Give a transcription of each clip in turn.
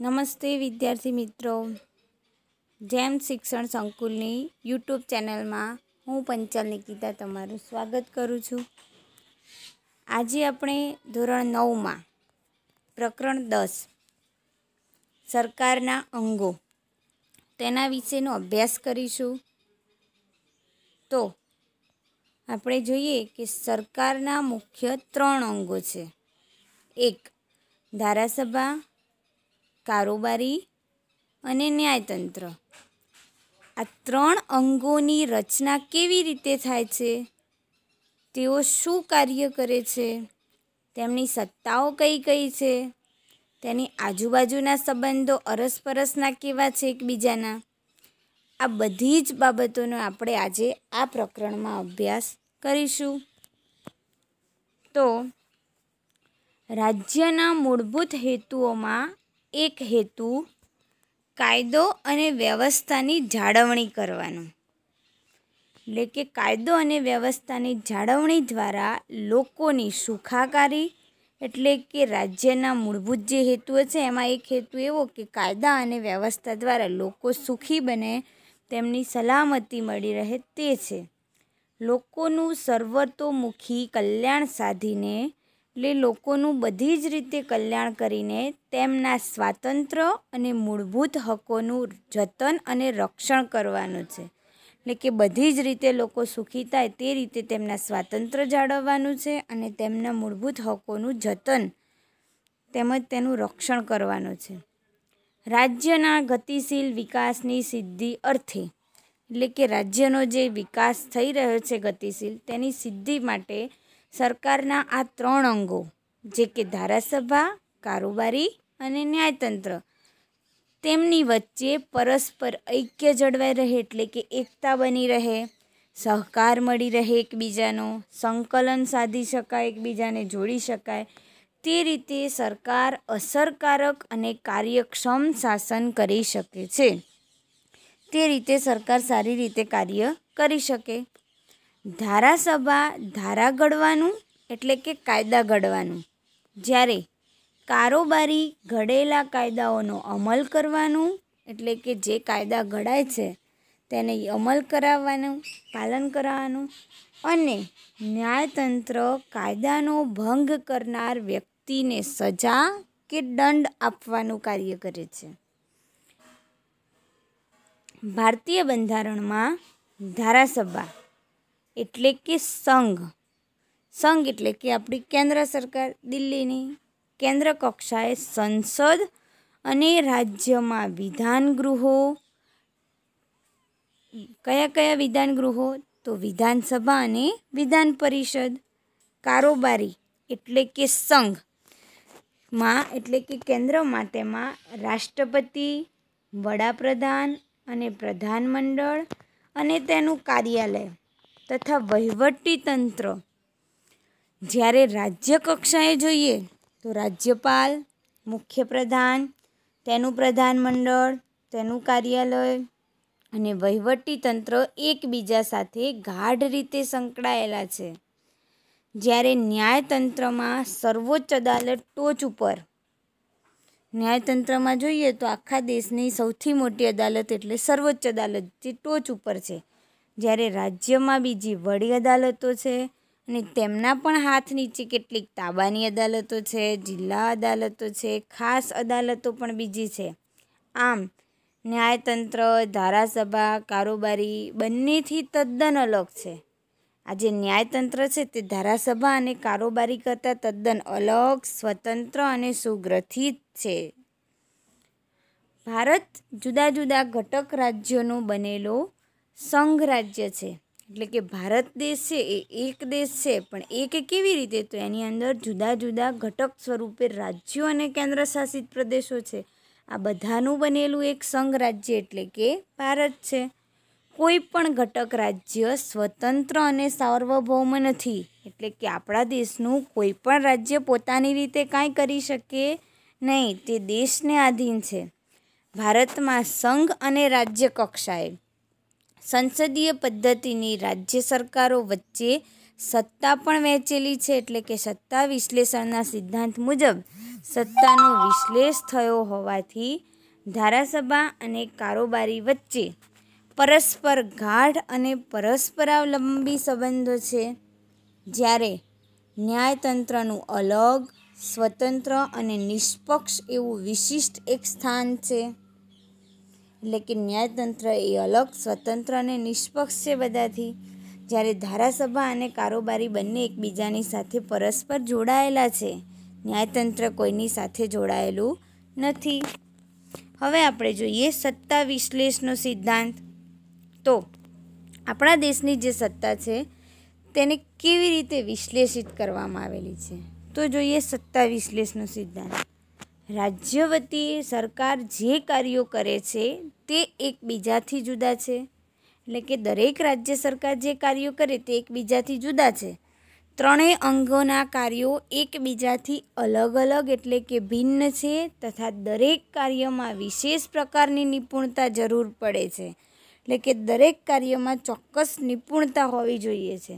નમસ્તે વિદ્યાર્થી મિત્રો જેમ શિક્ષણ સંકુલની યુટ્યુબ ચેનલમાં હું પંચાલ નિકિતા તમારું સ્વાગત કરું છું આજે આપણે ધોરણ નવમાં પ્રકરણ દસ સરકારના અંગો તેના વિશેનો અભ્યાસ કરીશું તો આપણે જોઈએ કે સરકારના મુખ્ય ત્રણ અંગો છે એક ધારાસભા કારોબારી અને ન્યાયતંત્ર આ ત્રણ અંગોની રચના કેવી રીતે થાય છે તેઓ શું કાર્ય કરે છે તેમની સત્તાઓ કઈ કઈ છે તેની આજુબાજુના સંબંધો અરસપરસના કેવા છે એકબીજાના આ બધી જ બાબતોનો આપણે આજે આ પ્રકરણમાં અભ્યાસ કરીશું તો રાજ્યના મૂળભૂત હેતુઓમાં એક હેતુ કાયદો અને વ્યવસ્થાની જાળવણી કરવાનો એટલે કે કાયદો અને વ્યવસ્થાની જાળવણી દ્વારા લોકોની સુખાકારી એટલે કે રાજ્યના મૂળભૂત જે હેતુઓ છે એમાં એક હેતુ એવો કે કાયદા અને વ્યવસ્થા દ્વારા લોકો સુખી બને તેમની સલામતી મળી રહે તે છે લોકોનું સર્વતોમુખી કલ્યાણ સાધીને એટલે લોકોનું બધી જ રીતે કલ્યાણ કરીને તેમના સ્વાતંત્ર્ય અને મૂળભૂત હકોનું જતન અને રક્ષણ કરવાનું છે એટલે કે બધી જ રીતે લોકો સુખી થાય તે રીતે તેમના સ્વાતંત્ર્ય જાળવવાનું છે અને તેમના મૂળભૂત હકોનું જતન તેમજ તેનું રક્ષણ કરવાનું છે રાજ્યના ગતિશીલ વિકાસની સિદ્ધિ અર્થે એટલે કે રાજ્યનો જે વિકાસ થઈ રહ્યો છે ગતિશીલ તેની સિદ્ધિ માટે સરકારના આ ત્રણ અંગો જે કે ધારાસભા કારોબારી અને ન્યાયતંત્ર તેમની વચ્ચે પરસ્પર ઐક્ય જળવાઈ રહે એટલે કે એકતા બની રહે સહકાર મળી રહે એકબીજાનો સંકલન સાધી શકાય એકબીજાને જોડી શકાય તે રીતે સરકાર અસરકારક અને કાર્યક્ષમ શાસન કરી શકે છે તે રીતે સરકાર સારી રીતે કાર્ય કરી શકે ધારાસભા ધારા ઘડવાનું એટલે કે કાયદા ઘડવાનું જ્યારે કારોબારી ઘડેલા કાયદાઓનો અમલ કરવાનું એટલે કે જે કાયદા ઘડાય છે તેને અમલ કરાવવાનું પાલન કરાવવાનું અને ન્યાયતંત્ર કાયદાનો ભંગ કરનાર વ્યક્તિને સજા કે દંડ આપવાનું કાર્ય કરે છે ભારતીય બંધારણમાં ધારાસભા એટલે કે સંઘ સંઘ એટલે કે આપણી કેન્દ્ર સરકાર દિલ્હીની કેન્દ્ર કક્ષાએ સંસદ અને રાજ્યમાં વિધાન ગૃહો કયા કયા વિધાન ગૃહો તો વિધાનસભા અને વિધાન પરિષદ કારોબારી એટલે કે સંઘ માં એટલે કે કેન્દ્રમાં તેમાં રાષ્ટ્રપતિ વડાપ્રધાન અને પ્રધાનમંડળ અને તેનું કાર્યાલય તથા વહીવટીતંત્ર જ્યારે રાજ્ય કક્ષાએ જોઈએ તો રાજ્યપાલ મુખ્ય પ્રધાન તેનું પ્રધાનમંડળ તેનું કાર્યાલય અને વહીવટીતંત્ર એકબીજા સાથે ગાઢ રીતે સંકળાયેલા છે જ્યારે ન્યાયતંત્રમાં સર્વોચ્ચ અદાલત ટોચ ઉપર ન્યાયતંત્રમાં જોઈએ તો આખા દેશની સૌથી મોટી અદાલત એટલે સર્વોચ્ચ અદાલત જે ટોચ ઉપર છે જ્યારે રાજ્યમાં બીજી વડી અદાલતો છે અને તેમના પણ હાથ નીચે કેટલીક તાબાની અદાલતો છે જિલ્લા અદાલતો છે ખાસ અદાલતો પણ બીજી છે આમ ન્યાયતંત્ર ધારાસભા કારોબારી બંનેથી તદ્દન અલગ છે આ જે ન્યાયતંત્ર છે તે ધારાસભા અને કારોબારી કરતાં તદ્દન અલગ સ્વતંત્ર અને સુગ્રથિત છે ભારત જુદા જુદા ઘટક રાજ્યોનો બનેલો સંઘ રાજ્ય છે એટલે કે ભારત દેશ છે એ એક દેશ છે પણ એક કેવી રીતે તો એની અંદર જુદા જુદા ઘટક સ્વરૂપે રાજ્યો અને કેન્દ્ર શાસિત પ્રદેશો છે આ બધાનું બનેલું એક સંઘ રાજ્ય એટલે કે ભારત છે કોઈ પણ ઘટક રાજ્ય સ્વતંત્ર અને સાર્વભૌમ નથી એટલે કે આપણા દેશનું કોઈ પણ રાજ્ય પોતાની રીતે કાંઈ કરી શકે નહીં તે દેશને આધીન છે ભારતમાં સંઘ અને રાજ્ય કક્ષાએ સંસદીય પદ્ધતિની રાજ્ય સરકારો વચ્ચે સત્તા પણ વહેંચેલી છે એટલે કે સત્તા વિશ્લેષણના સિદ્ધાંત મુજબ સત્તાનો વિશ્લેષ થયો હોવાથી ધારાસભા અને કારોબારી વચ્ચે પરસ્પર ગાઢ અને પરસ્પરાવલંબી સંબંધો છે જ્યારે ન્યાયતંત્રનું અલગ સ્વતંત્ર અને નિષ્પક્ષ એવું વિશિષ્ટ એક સ્થાન છે એટલે કે ન્યાયતંત્ર એ અલગ સ્વતંત્ર અને નિષ્પક્ષ છે બધાથી જ્યારે ધારાસભા અને કારોબારી બંને એકબીજાની સાથે પરસ્પર જોડાયેલા છે ન્યાયતંત્ર કોઈની સાથે જોડાયેલું નથી હવે આપણે જોઈએ સત્તા વિશ્લેષનો સિદ્ધાંત તો આપણા દેશની જે સત્તા છે તેને કેવી રીતે વિશ્લેષિત કરવામાં આવેલી છે તો જોઈએ સત્તા વિશ્લેષનો સિદ્ધાંત રાજ્ય વતી સરકાર જે કાર્યો કરે છે તે એકબીજાથી જુદા છે એટલે કે દરેક રાજ્ય સરકાર જે કાર્યો કરે તે એકબીજાથી જુદા છે ત્રણેય અંગોના કાર્યો એકબીજાથી અલગ અલગ એટલે કે ભિન્ન છે તથા દરેક કાર્યમાં વિશેષ પ્રકારની નિપુણતા જરૂર પડે છે એટલે કે દરેક કાર્યમાં ચોક્કસ નિપુણતા હોવી જોઈએ છે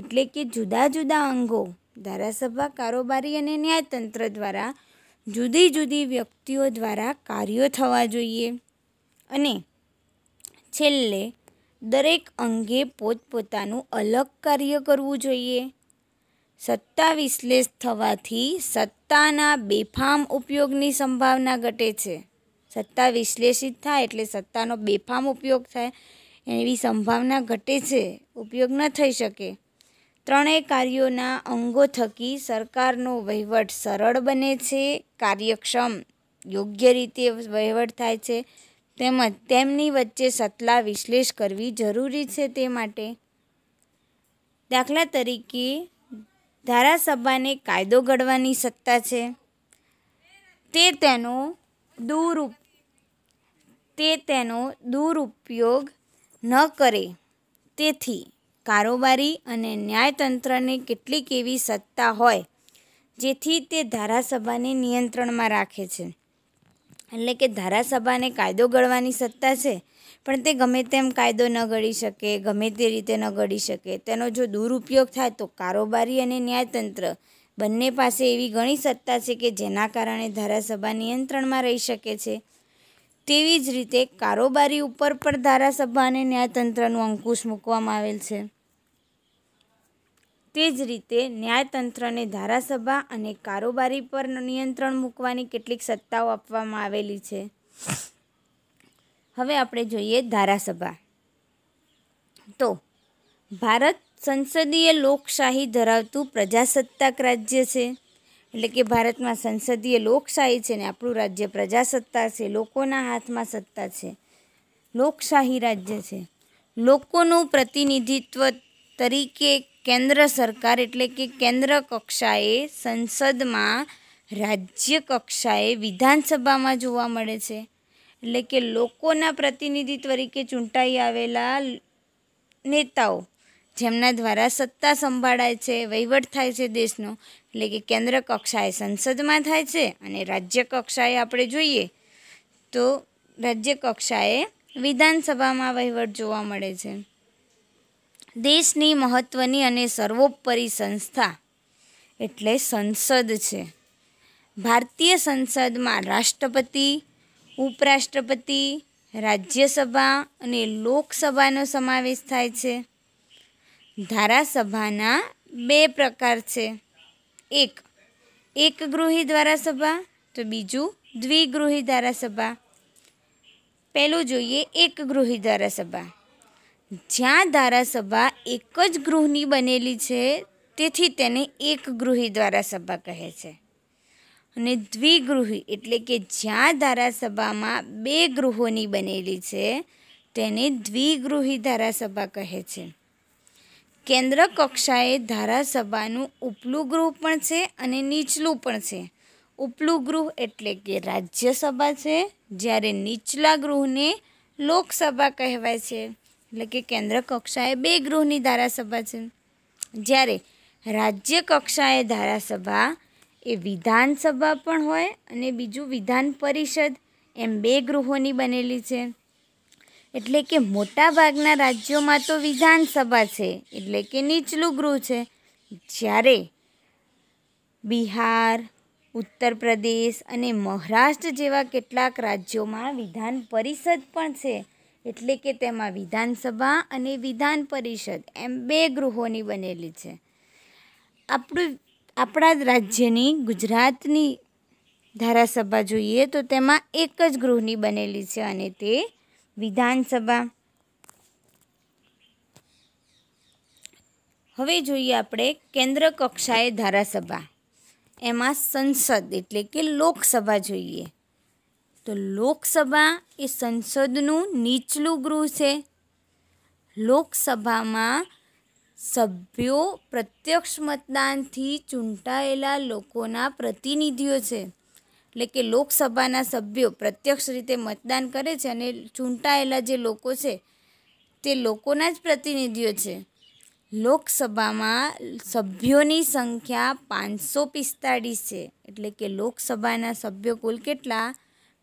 એટલે કે જુદા જુદા અંગો ધારાસભા કારોબારી અને ન્યાયતંત્ર દ્વારા જુદી જુદી વ્યક્તિઓ દ્વારા કાર્યો થવા જોઈએ અને છેલ્લે દરેક અંગે પોતપોતાનું અલગ કાર્ય કરવું જોઈએ સત્તા વિશ્લેષ થવાથી સત્તાના બેફામ ઉપયોગની સંભાવના ઘટે છે સત્તા વિશ્લેષિત થાય એટલે સત્તાનો બેફામ ઉપયોગ થાય એવી સંભાવના ઘટે છે ઉપયોગ ન થઈ શકે ત્રણેય કાર્યોના અંગો થકી સરકારનો વહીવટ સરળ બને છે કાર્યક્ષમ યોગ્ય રીતે વહીવટ થાય છે તેમજ તેમની વચ્ચે સતલા વિશ્લેષ કરવી જરૂરી છે તે માટે દાખલા તરીકે ધારાસભાને કાયદો ઘડવાની સત્તા છે તે તેનો દુરુપ તે તેનો દુરુપયોગ ન કરે તેથી કારોબારી અને ન્યાયતંત્રની કેટલીક એવી સત્તા હોય જેથી તે ધારાસભાને નિયંત્રણમાં રાખે છે એટલે કે ધારાસભાને કાયદો ઘડવાની સત્તા છે પણ તે ગમે તેમ કાયદો ન ઘડી શકે ગમે તે રીતે ન ઘડી શકે તેનો જો દુરુપયોગ થાય તો કારોબારી અને ન્યાયતંત્ર બંને પાસે એવી ઘણી સત્તા છે કે જેના કારણે ધારાસભા નિયંત્રણમાં રહી શકે છે તેવી જ રીતે કારોબારી ઉપર પણ ધારાસભા અને ન્યાયતંત્રનું અંકુશ મૂકવામાં આવેલ છે તે જ રીતે ન્યાયતંત્રને ધારાસભા અને કારોબારી પર નિયંત્રણ મૂકવાની કેટલીક સત્તાઓ આપવામાં આવેલી છે હવે આપણે જોઈએ ધારાસભા તો ભારત સંસદીય લોકશાહી ધરાવતું પ્રજાસત્તાક રાજ્ય છે એટલે કે ભારતમાં સંસદીય લોકશાહી છે ને આપણું રાજ્ય પ્રજાસત્તા છે લોકોના હાથમાં સત્તા છે લોકશાહી રાજ્ય છે લોકોનું પ્રતિનિધિત્વ તરીકે કેન્દ્ર સરકાર એટલે કે કેન્દ્ર કક્ષાએ સંસદમાં રાજ્ય કક્ષાએ વિધાનસભામાં જોવા મળે છે એટલે કે લોકોના પ્રતિનિધિ તરીકે ચૂંટાઈ આવેલા નેતાઓ જેમના દ્વારા સત્તા સંભાળાય છે વહીવટ થાય છે દેશનો એટલે કે કેન્દ્ર કક્ષાએ સંસદમાં થાય છે અને રાજ્ય કક્ષાએ આપણે જોઈએ તો રાજ્ય કક્ષાએ વિધાનસભામાં વહીવટ જોવા મળે છે દેશની મહત્ત્વની અને સર્વોપરી સંસ્થા એટલે સંસદ છે ભારતીય સંસદમાં રાષ્ટ્રપતિ ઉપરાષ્ટ્રપતિ રાજ્યસભા અને લોકસભાનો સમાવેશ થાય છે ધારાસભાના બે પ્રકાર છે એક એક ગૃહી ધારાસભા તો બીજું દ્વિગૃહી ધારાસભા પહેલું જોઈએ એક ગૃહી ધારાસભા જ્યાં ધારાસભા એક જ ગૃહની બનેલી છે તેથી તેને એક ગૃહી ધારાસભા કહે છે અને દ્વિગૃહી એટલે કે જ્યાં ધારાસભામાં બે ગૃહોની બનેલી છે તેને દ્વિગૃહી ધારાસભા કહે છે કેન્દ્ર કક્ષાએ ધારાસભાનું ઉપલું ગૃહ પણ છે અને નીચલું પણ છે ઉપલું ગૃહ એટલે કે રાજ્યસભા છે જ્યારે નીચલા ગૃહને લોકસભા કહેવાય છે એટલે કે કેન્દ્ર કક્ષાએ બે ગૃહની ધારાસભા છે જ્યારે રાજ્ય કક્ષાએ ધારાસભા એ વિધાનસભા પણ હોય અને બીજું વિધાન પરિષદ એમ બે ગૃહોની બનેલી છે એટલે કે મોટાભાગના રાજ્યોમાં તો વિધાનસભા છે એટલે કે નીચલું ગૃહ છે જ્યારે બિહાર ઉત્તર પ્રદેશ અને મહારાષ્ટ્ર જેવા કેટલાક રાજ્યોમાં વિધાન પરિષદ પણ છે એટલે કે તેમાં વિધાનસભા અને વિધાન પરિષદ એમ બે ગૃહોની બનેલી છે આપણું આપણા રાજ્યની ગુજરાતની ધારાસભા જોઈએ તો તેમાં એક જ ગૃહની બનેલી છે અને તે વિધાનસભા હવે જોઈએ આપણે કેન્દ્ર કક્ષાએ ધારાસભા એમાં સંસદ એટલે કે લોકસભા જોઈએ તો લોકસભા એ સંસદનું નીચલું ગૃહ છે લોકસભામાં સભ્યો પ્રત્યક્ષ મતદાનથી ચૂંટાયેલા લોકોના પ્રતિનિધિઓ છે એટલે કે લોકસભાના સભ્યો પ્રત્યક્ષ રીતે મતદાન કરે છે અને ચૂંટાયેલા જે લોકો છે તે લોકોના જ પ્રતિનિધિઓ છે લોકસભામાં સભ્યોની સંખ્યા પાંચસો પિસ્તાળીસ છે એટલે કે લોકસભાના સભ્યો કુલ કેટલા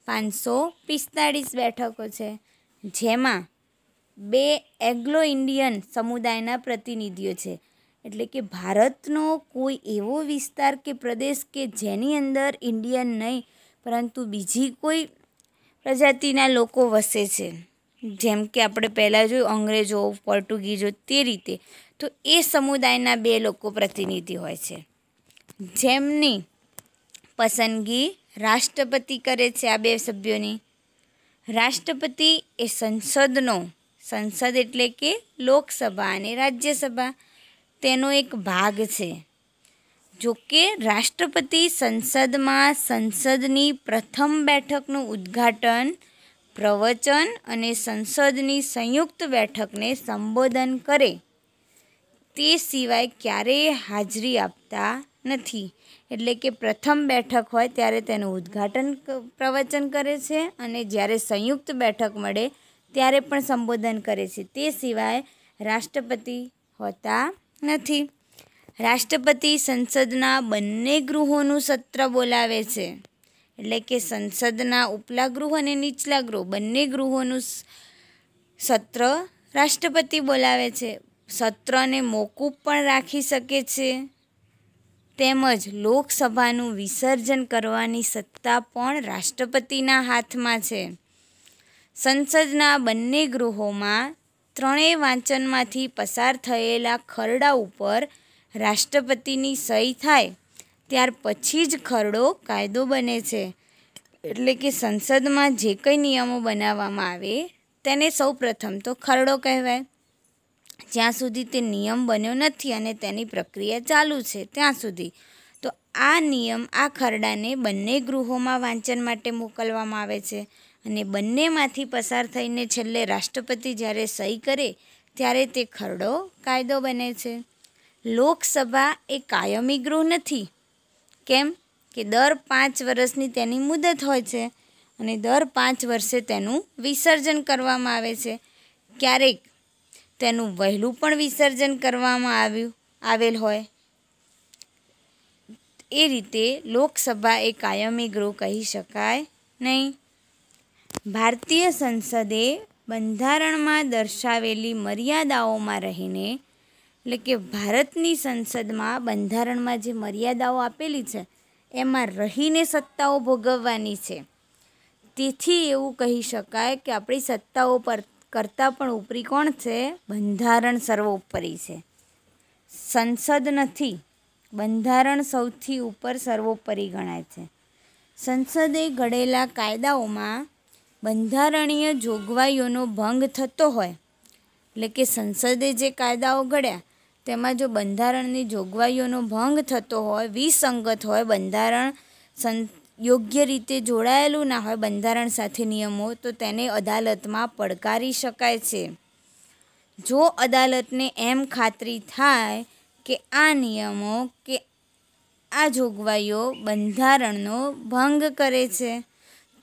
પાંચસો પિસ્તાળીસ બેઠકો છે જેમાં બે એગ્લો ઇન્ડિયન સમુદાયના પ્રતિનિધિઓ છે એટલે કે ભારતનો કોઈ એવો વિસ્તાર કે પ્રદેશ કે જેની અંદર ઇન્ડિયન નહીં પરંતુ બીજી કોઈ પ્રજાતિના લોકો વસે છે જેમ કે આપણે પહેલાં જોયું અંગ્રેજો પોર્ટુગીઝો તે રીતે તો એ સમુદાયના બે લોકો પ્રતિનિધિ હોય છે જેમની પસંદગી રાષ્ટ્રપતિ કરે છે આ બે સભ્યોની રાષ્ટ્રપતિ એ સંસદનો સંસદ એટલે કે લોકસભા અને રાજ્યસભા તેનો એક ભાગ છે જો કે રાષ્ટ્રપતિ સંસદમાં સંસદની પ્રથમ બેઠકનું ઉદ્ઘાટન પ્રવચન અને સંસદની સંયુક્ત બેઠકને સંબોધન કરે તે સિવાય ક્યારેય હાજરી આપતા નથી એટલે કે પ્રથમ બેઠક હોય ત્યારે તેનું ઉદ્ઘાટન પ્રવચન કરે છે અને જ્યારે સંયુક્ત બેઠક મળે ત્યારે પણ સંબોધન કરે છે તે સિવાય રાષ્ટ્રપતિ હોતા નથી રાષ્ટ્રપતિ સંસદના બંને ગૃહોનું સત્ર બોલાવે છે એટલે કે સંસદના ઉપલા ગૃહ અને નીચલા ગૃહ બંને ગૃહોનું સત્ર રાષ્ટ્રપતિ બોલાવે છે સત્રને મોકૂફ પણ રાખી શકે છે તેમજ લોકસભાનું વિસર્જન કરવાની સત્તા પણ રાષ્ટ્રપતિના હાથમાં છે સંસદના બંને ગૃહોમાં ત્રણેય વાંચનમાંથી પસાર થયેલા ખરડા ઉપર રાષ્ટ્રપતિની સહી થાય ત્યાર પછી જ ખરડો કાયદો બને છે એટલે કે સંસદમાં જે કંઈ નિયમો બનાવવામાં આવે તેને સૌ પ્રથમ તો ખરડો કહેવાય જ્યાં સુધી તે નિયમ બન્યો નથી અને તેની પ્રક્રિયા ચાલુ છે ત્યાં સુધી તો આ નિયમ આ ખરડાને બંને ગૃહોમાં વાંચન માટે મોકલવામાં આવે છે અને બંનેમાંથી પસાર થઈને છેલ્લે રાષ્ટ્રપતિ જ્યારે સહી કરે ત્યારે તે ખરડો કાયદો બને છે લોકસભા એ કાયમી ગૃહ નથી કેમ કે દર પાંચ વર્ષની તેની મુદત હોય છે અને દર પાંચ વર્ષે તેનું વિસર્જન કરવામાં આવે છે ક્યારેક તેનું વહેલું પણ વિસર્જન કરવામાં આવ્યું આવેલ હોય એ રીતે લોકસભા એ કાયમી ગૃહ કહી શકાય નહીં ભારતીય સંસદે બંધારણમાં દર્શાવેલી મર્યાદાઓમાં રહીને એટલે કે ભારતની સંસદમાં બંધારણમાં જે મર્યાદાઓ આપેલી છે એમાં રહીને સત્તાઓ ભોગવવાની છે તેથી એવું કહી શકાય કે આપણી સત્તાઓ પર કરતાં પણ ઉપરી કોણ છે બંધારણ સર્વોપરી છે સંસદ નથી બંધારણ સૌથી ઉપર સર્વોપરી ગણાય છે સંસદે ઘડેલા કાયદાઓમાં બંધારણીય જોગવાઈઓનો ભંગ થતો હોય એટલે કે સંસદે જે કાયદાઓ ઘડ્યા તેમાં જો બંધારણની જોગવાઈઓનો ભંગ થતો હોય વિસંગત હોય બંધારણ સં યોગ્ય રીતે જોડાયેલું ના હોય બંધારણ સાથે નિયમો તો તેને અદાલતમાં પડકારી શકાય છે જો અદાલતને એમ ખાતરી થાય કે આ નિયમો કે આ જોગવાઈઓ બંધારણનો ભંગ કરે છે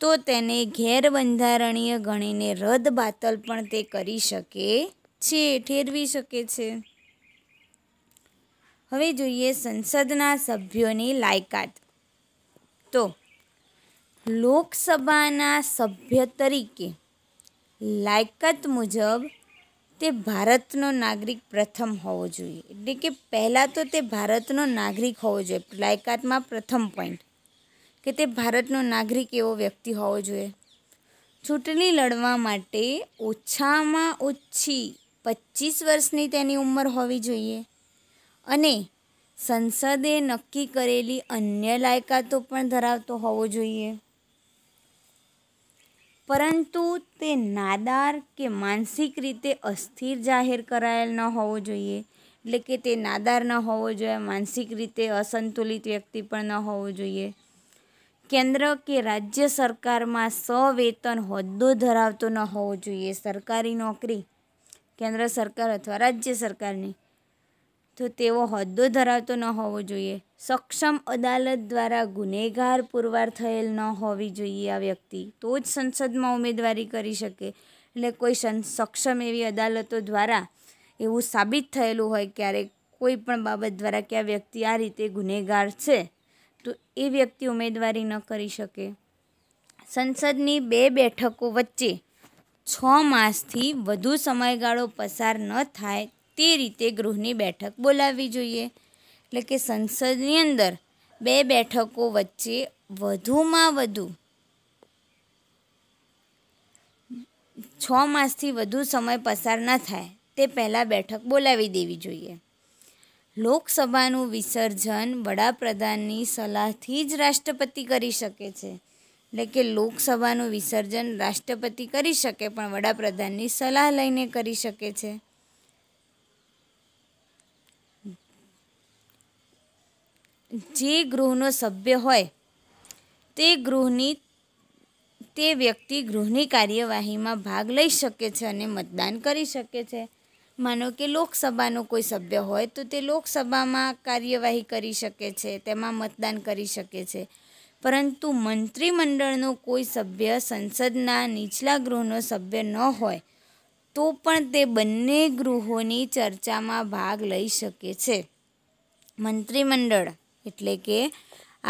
તો તેને ગેરબંધારણીય ગણીને રદ બાતલ પણ તે કરી શકે છે ઠેરવી શકે છે હવે જોઈએ સંસદના સભ્યોની લાયકાત તો લોકસભાના સભ્ય તરીકે લાયકાત મુજબ તે ભારતનો નાગરિક પ્રથમ હોવો જોઈએ એટલે કે પહેલાં તો તે ભારતનો નાગરિક હોવો જોઈએ લાયકાતમાં પ્રથમ પોઈન્ટ કે તે ભારતનો નાગરિક એવો વ્યક્તિ હોવો જોઈએ ચૂંટણી લડવા માટે ઓછામાં ઓછી પચીસ વર્ષની તેની ઉંમર હોવી જોઈએ અને સંસદે નક્કી કરેલી અન્ય લાયકાતો પણ ધરાવતો હોવો જોઈએ પરંતુ તે નાદાર કે માનસિક રીતે અસ્થિર જાહેર કરાયેલ ન હોવો જોઈએ એટલે કે તે નાદાર ન હોવો જોઈએ માનસિક રીતે અસંતુલિત વ્યક્તિ પણ ન હોવો જોઈએ કેન્દ્ર કે રાજ્ય સરકારમાં સવેતન હોદ્દો ધરાવતો ન હોવો જોઈએ સરકારી નોકરી કેન્દ્ર સરકાર અથવા રાજ્ય સરકારની તો તેવો હોદ્દો ધરાવતો ન હોવો જોઈએ સક્ષમ અદાલત દ્વારા ગુનેગાર પુરવાર થયેલ ન હોવી જોઈએ આ વ્યક્તિ તો જ સંસદમાં ઉમેદવારી કરી શકે એટલે કોઈ સક્ષમ એવી અદાલતો દ્વારા એવું સાબિત થયેલું હોય ક્યારેક કોઈ પણ બાબત દ્વારા કે આ વ્યક્તિ આ રીતે ગુનેગાર છે તો એ વ્યક્તિ ઉમેદવારી ન કરી શકે સંસદની બે બેઠકો વચ્ચે છ માસથી વધુ સમયગાળો પસાર ન થાય તે રીતે ગૃહની બેઠક બોલાવવી જોઈએ એટલે કે સંસદની અંદર બે બેઠકો વચ્ચે વધુમાં વધુ છ માસથી વધુ સમય પસાર ન થાય તે પહેલાં બેઠક બોલાવી દેવી જોઈએ લોકસભાનું વિસર્જન વડાપ્રધાનની સલાહથી જ રાષ્ટ્રપતિ કરી શકે છે એટલે કે લોકસભાનું વિસર્જન રાષ્ટ્રપતિ કરી શકે પણ વડાપ્રધાનની સલાહ લઈને કરી શકે છે જે ગૃહનો સભ્ય હોય તે ગૃહની તે વ્યક્તિ ગૃહની કાર્યવાહીમાં ભાગ લઈ શકે છે અને મતદાન કરી શકે છે માનો કે લોકસભાનો કોઈ સભ્ય હોય તો તે લોકસભામાં કાર્યવાહી કરી શકે છે તેમાં મતદાન કરી શકે છે પરંતુ મંત્રીમંડળનો કોઈ સભ્ય સંસદના નીચલા ગૃહનો સભ્ય ન હોય તો પણ તે બંને ગૃહોની ચર્ચામાં ભાગ લઈ શકે છે મંત્રીમંડળ એટલે કે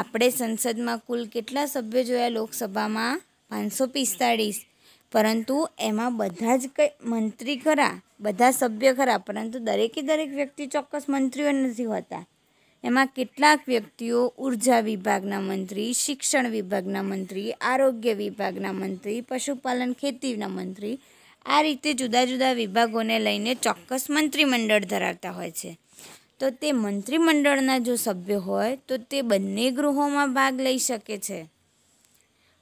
આપણે સંસદમાં કુલ કેટલા સભ્યો જોયા લોકસભામાં પાંચસો પિસ્તાળીસ પરંતુ એમાં બધા જ કંઈ મંત્રી ખરા બધા સભ્ય ખરા પરંતુ દરેકે દરેક વ્યક્તિ ચોક્કસ મંત્રીઓ નથી હોતા એમાં કેટલાક વ્યક્તિઓ ઉર્જા વિભાગના મંત્રી શિક્ષણ વિભાગના મંત્રી આરોગ્ય વિભાગના મંત્રી પશુપાલન ખેતીના મંત્રી આ રીતે જુદા જુદા વિભાગોને લઈને ચોક્કસ મંત્રીમંડળ ધરાવતા હોય છે તો તે મંત્રીમંડળના જો સભ્ય હોય તો તે બંને ગૃહોમાં ભાગ લઈ શકે છે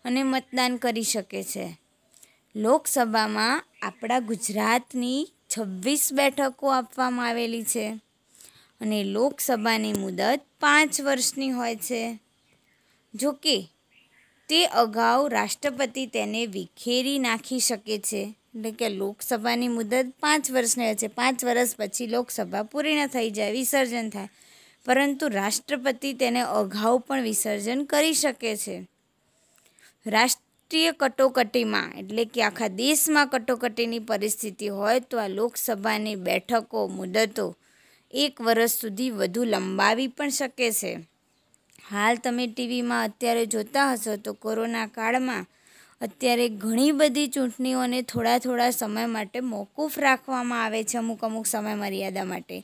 અને મતદાન કરી શકે છે લોકસભામાં આપણા ગુજરાતની છવ્વીસ બેઠકો આપવામાં આવેલી છે અને લોકસભાની મુદત પાંચ વર્ષની હોય છે જોકે તે અગાઉ રાષ્ટ્રપતિ તેને વિખેરી નાખી શકે છે એટલે કે લોકસભાની મુદત પાંચ વર્ષની હોય છે પાંચ વર્ષ પછી લોકસભા પૂર્ણ થઈ જાય વિસર્જન થાય પરંતુ રાષ્ટ્રપતિ તેને અગાઉ પણ વિસર્જન કરી શકે છે રાષ્ટ્રીય કટોકટીમાં એટલે કે આખા દેશમાં કટોકટીની પરિસ્થિતિ હોય તો આ લોકસભાની બેઠકો મુદતો એક વર્ષ સુધી વધુ લંબાવી પણ શકે છે હાલ તમે ટીવીમાં અત્યારે જોતા હશો તો કોરોના કાળમાં અત્યારે ઘણી બધી ચૂંટણીઓને થોડા થોડા સમય માટે મોકૂફ રાખવામાં આવે છે અમુક અમુક સમય મર્યાદા માટે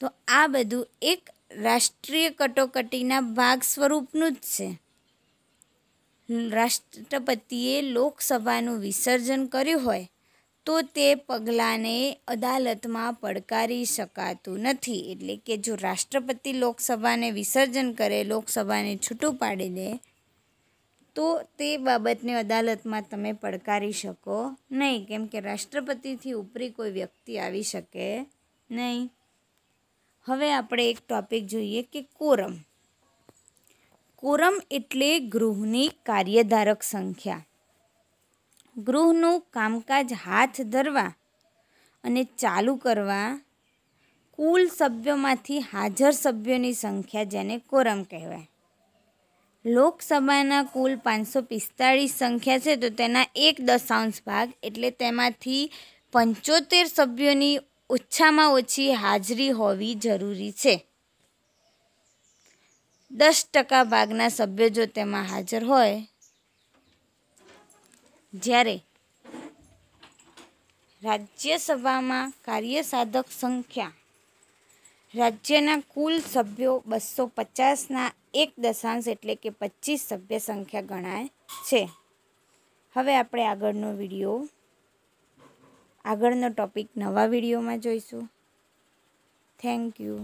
તો આ બધું એક રાષ્ટ્રીય કટોકટીના ભાગ સ્વરૂપનું જ છે રાષ્ટ્રપતિએ લોકસભાનું વિસર્જન કર્યું હોય તો તે પગલાંને અદાલતમાં પડકારી શકાતું નથી એટલે કે જો રાષ્ટ્રપતિ લોકસભાને વિસર્જન કરે લોકસભાને છૂટું પાડી દે તો તે બાબતને અદાલતમાં તમે પડકારી શકો નહીં કેમ કે રાષ્ટ્રપતિથી ઉપરી કોઈ વ્યક્તિ આવી શકે નહીં હવે આપણે એક ટોપિક જોઈએ કે કોરમ કોરમ એટલે ગૃહની કાર્યધારક સંખ્યા ગૃહનું કામકાજ હાથ ધરવા અને ચાલુ કરવા કુલ સભ્યોમાંથી હાજર સભ્યોની સંખ્યા જેને કોરમ કહેવાય લોકસભાના કુલ પાંચસો પિસ્તાળીસ સંખ્યા છે તો તેના એક દશાંશ ભાગ એટલે તેમાંથી પંચોતેર સભ્યોની ઓછામાં ઓછી હાજરી હોવી જરૂરી છે દસ ટકા ભાગના સભ્યો જો તેમાં હાજર હોય જ્યારે રાજ્યસભામાં કાર્યસાધક સંખ્યા રાજ્યના કુલ સભ્યો બસો પચાસના એક દશાંશ એટલે કે પચીસ સભ્ય સંખ્યા ગણાય છે હવે આપણે આગળનો વિડીયો આગળનો ટોપિક નવા વિડીયોમાં જોઈશું થેન્ક યુ